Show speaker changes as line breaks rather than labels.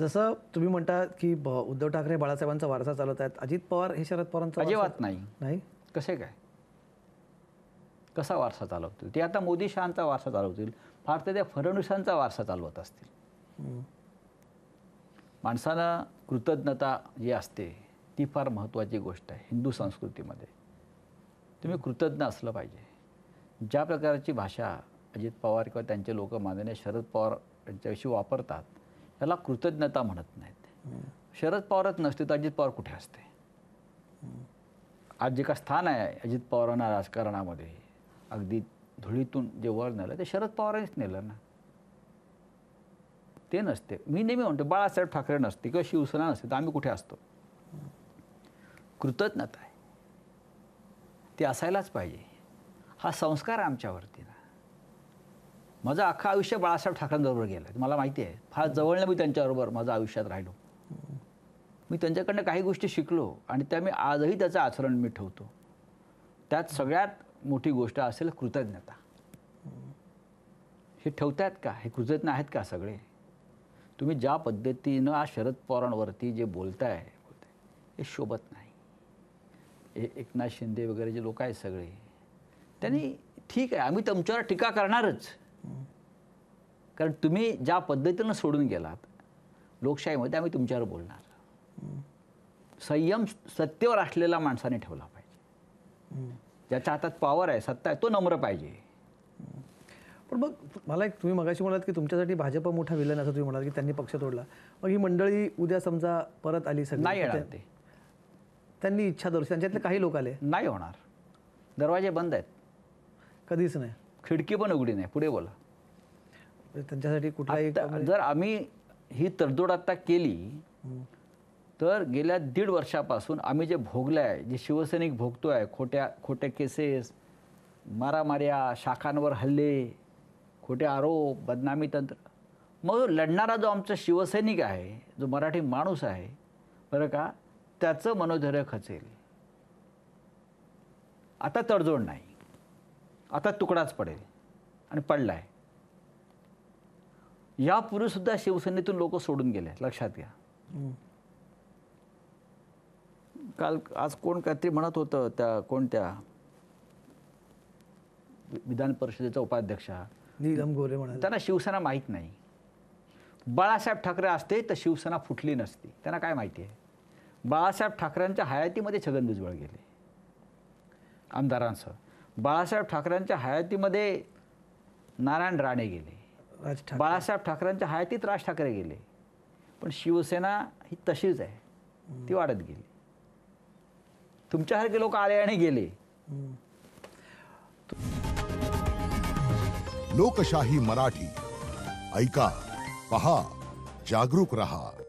जसं तुम्ही म्हणता की उद्धव ठाकरे बाळासाहेबांचा वारसा चालवत आहेत अजित पवार हे शरद पवारांचा अजिबात नाही नाही कसे काय कसा वारसा चालवतील ते आता मोदी
शहांचा वारसा चालवतील फार तर त्या फडणवीसांचा वारसा चालवत असतील माणसानं कृतज्ञता जी असते ती फार महत्त्वाची गोष्ट आहे हिंदू संस्कृतीमध्ये तुम्ही कृतज्ञ असलं पाहिजे ज्या प्रकारची भाषा अजित पवार किंवा त्यांचे लोक माननीय शरद पवार यांच्याविषयी वापरतात त्याला कृतज्ञता म्हणत नाहीत शरद पवारच नसते तर अजित पवार कुठे असते आज जे का स्थान आहे अजित पवारांना राजकारणामध्ये अगदी धुळीतून जे वर नेलं ते शरद पवारांनीच नेलं ना ते नसते मी नेहमी म्हणतो बाळासाहेब ठाकरे नसते किंवा शिवसेना नसते तर आम्ही कुठे असतो कृतज्ञता आहे ती असायलाच पाहिजे हा संस्कार आमच्यावरती ना माझं अख्खं आयुष्य बाळासाहेब ठाकरेंबरोबर गेलं मला माहिती आहे फार जवळ मी त्यांच्याबरोबर माझं आयुष्यात राहिलो मी त्यांच्याकडनं काही गोष्टी शिकलो आणि त्या मी आजही त्याचं आचरण मी ठेवतो त्यात सगळ्यात मोठी गोष्ट असेल कृतज्ञता हे ठेवतायत का हे कृतज्ञ आहेत का सगळे तुम्ही ज्या पद्धतीनं आज शरद पवारांवरती जे बोलताय बोलताय हे शोभत नाही हे एकनाथ शिंदे वगैरे जे लोक आहेत सगळे त्यांनी ठीक आहे आम्ही तुमच्यावर टीका करणारच कारण तुम्ही ज्या पद्धतीनं सोडून गेलात लोकशाहीमध्ये आम्ही तुमच्यावर बोलणार संयम सत्तेवर असलेल्या माणसाने ठेवला पाहिजे ज्याच्या हातात पॉवर आहे सत्ता आहे तो नम्र पाहिजे
पण मग मला एक तुम्ही मगाशी म्हणालात की तुमच्यासाठी भाजप मोठा विलन असं तुम्ही म्हणाल की त्यांनी पक्ष तोडला मग ही मंडळी उद्या समजा परत आली सगळी नाही येणार ते त्यांनी इच्छा दर्शन त्यांच्यातले काही लोक आले नाही होणार दरवाजे बंद आहेत कधीच नाही
खिडकी पण उघडी नाही पुढे बोला
म्हणजे त्यांच्यासाठी कुठलाही जर आम्ही ही तडजोड
आता केली तर गेल्या दीड वर्षापासून आम्ही जे भोगलं आहे जे शिवसैनिक भोगतो आहे खोट्या खोटे केसेस मारामाऱ्या शाखांवर हल्ले खोटे आरोप बदनामी तंत्र मग लढणारा जो आमचा शिवसैनिक आहे जो मराठी माणूस आहे बरं का त्याचं मनोधैर्य खचेल आता तडजोड नाही आता तुकडाच पडेल आणि पडला आहे सुद्धा शिवसेनेतून लोक सोडून गेले लक्षात घ्या काल आज कोण काहीतरी म्हणत होतं त्या कोणत्या विधान परिषदेचा उपाध्यक्ष नीलम गोरे म्हणा त्यांना शिवसेना माहीत नाही बाळासाहेब ठाकरे असते तर शिवसेना फुटली नसती त्यांना काय माहिती आहे बाळासाहेब ठाकरेंच्या हयातीमध्ये छगन भुजबळ गेले आमदारांसह बाळासाहेब ठाकरेंच्या हयातीमध्ये नारायण राणे गेले बाळासाहेब ठाकरेंच्या हयातीत राज ठाकरे गेले पण शिवसेना ही तशीच आहे ती वाढत गेली तुमच्यासारखे लोक आले आणि गेले लोकशाही मराठी ऐका पहा जागरूक रहा